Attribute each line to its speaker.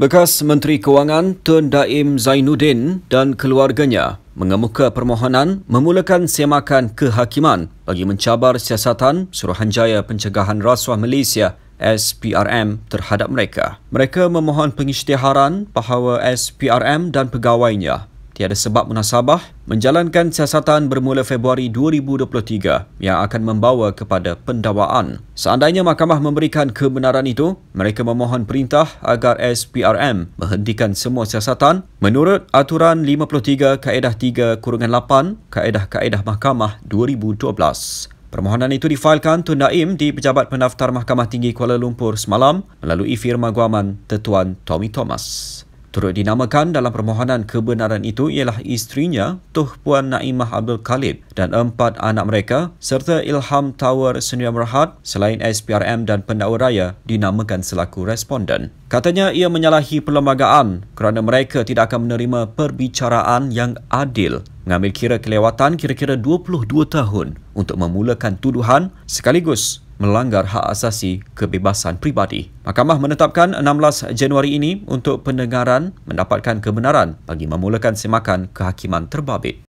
Speaker 1: Bekas Menteri Kewangan Tun Daim Zainuddin dan keluarganya mengemuka permohonan memulakan semakan kehakiman bagi mencabar siasatan Suruhanjaya Pencegahan Rasuah Malaysia SPRM terhadap mereka. Mereka memohon pengisytiharan bahawa SPRM dan pegawainya tiada sebab munasabah menjalankan siasatan bermula Februari 2023 yang akan membawa kepada pendawaan. Seandainya mahkamah memberikan kebenaran itu, mereka memohon perintah agar SPRM menghentikan semua siasatan menurut aturan 53 kaedah 3 kurungan 8 kaedah-kaedah mahkamah 2012. Permohonan itu difailkan Tun Naim di Pejabat Pendaftar Mahkamah Tinggi Kuala Lumpur semalam melalui firma guaman Tetuan Tommy Thomas. Turut dinamakan dalam permohonan kebenaran itu ialah isterinya, Tuh Puan Naimah Abdul Khalid dan empat anak mereka serta Ilham Tawar Senior Merhad selain SPRM dan pendakwa raya dinamakan selaku responden. Katanya ia menyalahi perlembagaan kerana mereka tidak akan menerima perbicaraan yang adil mengambil kira kelewatan kira-kira 22 tahun untuk memulakan tuduhan sekaligus melanggar hak asasi kebebasan pribadi. Mahkamah menetapkan 16 Januari ini untuk pendengaran mendapatkan kebenaran bagi memulakan semakan kehakiman terbabit.